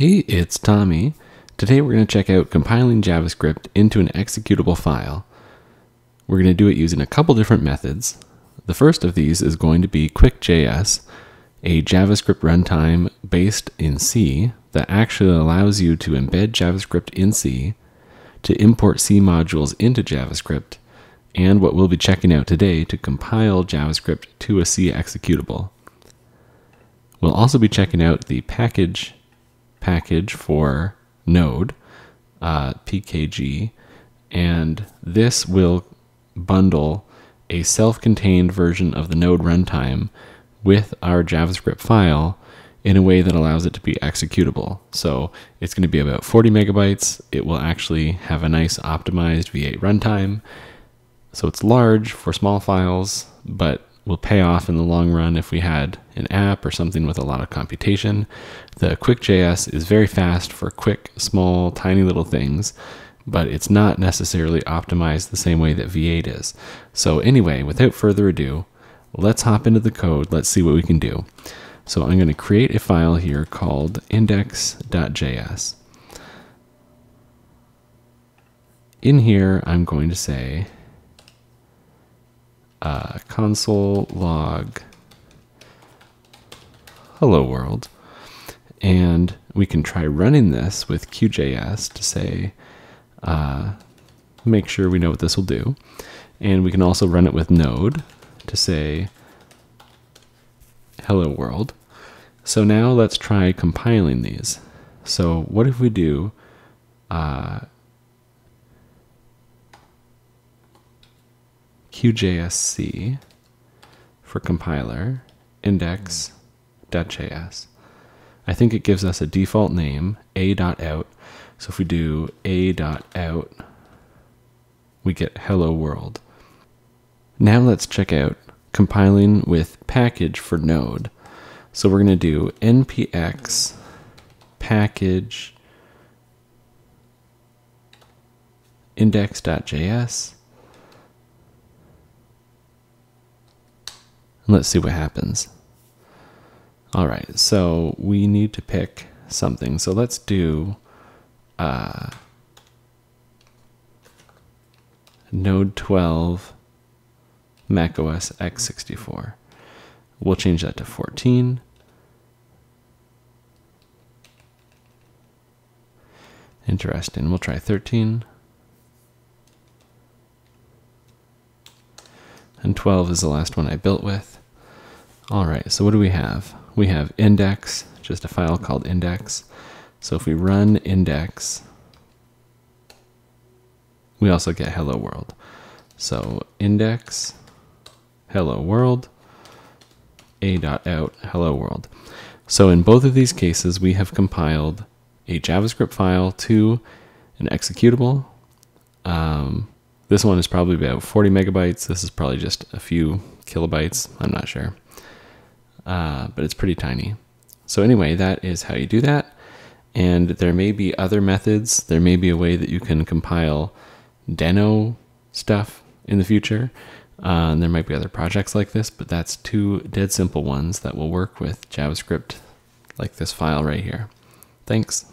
Hey, it's Tommy. Today we're going to check out compiling JavaScript into an executable file. We're going to do it using a couple different methods. The first of these is going to be QuickJS, a JavaScript runtime based in C that actually allows you to embed JavaScript in C, to import C modules into JavaScript, and what we'll be checking out today to compile JavaScript to a C executable. We'll also be checking out the package package for Node, uh, PKG, and this will bundle a self contained version of the Node runtime with our JavaScript file in a way that allows it to be executable. So it's going to be about 40 megabytes. It will actually have a nice optimized V8 runtime. So it's large for small files, but will pay off in the long run if we had an app or something with a lot of computation. The QuickJS is very fast for quick, small, tiny little things, but it's not necessarily optimized the same way that V8 is. So anyway, without further ado, let's hop into the code. Let's see what we can do. So I'm going to create a file here called index.js. In here, I'm going to say uh, console log hello world. And we can try running this with QJS to say, uh, make sure we know what this will do. And we can also run it with node to say, hello world. So now let's try compiling these. So what if we do uh, QJSC for compiler index.js. I think it gives us a default name, a.out. So if we do a.out, we get hello world. Now let's check out compiling with package for Node. So we're going to do npx package index.js Let's see what happens. All right, so we need to pick something. So let's do uh, node 12 Mac OS x64. We'll change that to 14. Interesting. We'll try 13. And 12 is the last one I built with. All right, so what do we have? We have index, just a file called index. So if we run index, we also get hello world. So index, hello world, a dot out hello world. So in both of these cases, we have compiled a JavaScript file to an executable. Um, this one is probably about 40 megabytes. This is probably just a few kilobytes. I'm not sure uh, but it's pretty tiny. So anyway, that is how you do that. And there may be other methods. There may be a way that you can compile Deno stuff in the future. Uh, and there might be other projects like this, but that's two dead simple ones that will work with JavaScript like this file right here. Thanks.